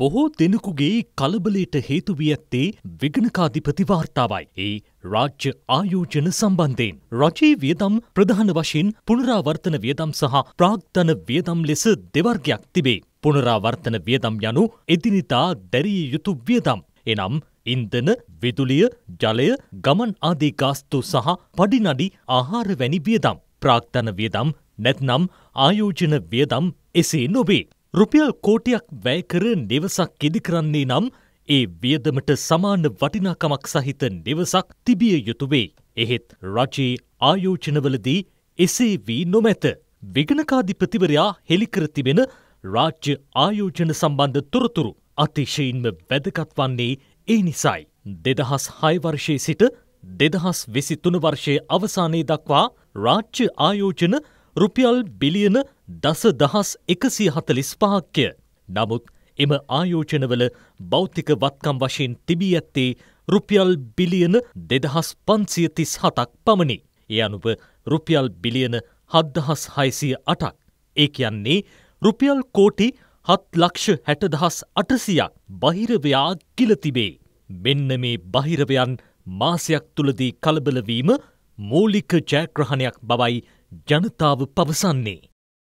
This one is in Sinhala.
බොහෝ දෙනෙකුගේ කලබලයට හේතුවී ඇත්තේ විගණකාධිපති වාර්තාවයි. ඒ රාජ්‍ය ආයෝජන සම්බන්ධයෙන්. රජයේ වියදම් ප්‍රධාන වශයෙන් පුනරාවර්තන වියදම් සහ ප්‍රාග්ධන වියදම් ලෙස දෙවර්ගයක් තිබේ. පුනරාවර්තන වියදම් යනු එදිනිතා දැරිය යුතු වියදම්. එනම් ඉන්දන විදුලිය ජලය ගමන් ආදී ගාස්තු සහ පඩිනඩි ආහාර වැනි වියදම් ප්‍රාක්ධන වියදම් නැත්නම් ආයෝජන වියදම් එසේ නොබේ. රුපියල් කෝටියක් වැය කර නිවසක් ඉදිකරන්නේ නම් ඒ වියදමට සමාන වටිනාකමක් සහිත නිවසක් තිබිය යුතුවේ. එහෙත් රජයේ ආයෝජනවලදී එසේ වී නොමැත. විගණකාධිපතිවරයා හෙළිකර තිබෙන රාජ්‍ය ආයෝජන සම්බන්ධ තොරතුරු අතිශයින්ම වැදගත් වන්නේ ඒ නිසයි. දෙදහස් හයවර්ෂයේ සිට දෙදහස් වෙසි තුන වර්ෂය අවසානයේ දක්වා රාජ්‍ය ආයෝජන රුපියල් බිලියන දස දහස් එකසි හතලිස් පහක්ය. නමුත් එම ආයෝජනවල බෞතික වත්කම් වශයෙන් තිබී ඇත්තේ රුපියල් බිලියන දෙදහස් පන්සියතිස් හතක් පමණි. ඒ අනුව රුපියල් බිලියන හද්දහස් හයිසිය අටක්. ඒ කියන්නේ රුපියල් කෝටි හත් ලක්ෂ හැටදහස් අටසියක් බහිරවයා ගිලතිබේ. මෙන්න මේ බහිරවයන් මාසයක් තුළදී කලබලවීම මූලික ජයග්‍රහණයක් බවයි ජනතාව පවසන්නේ.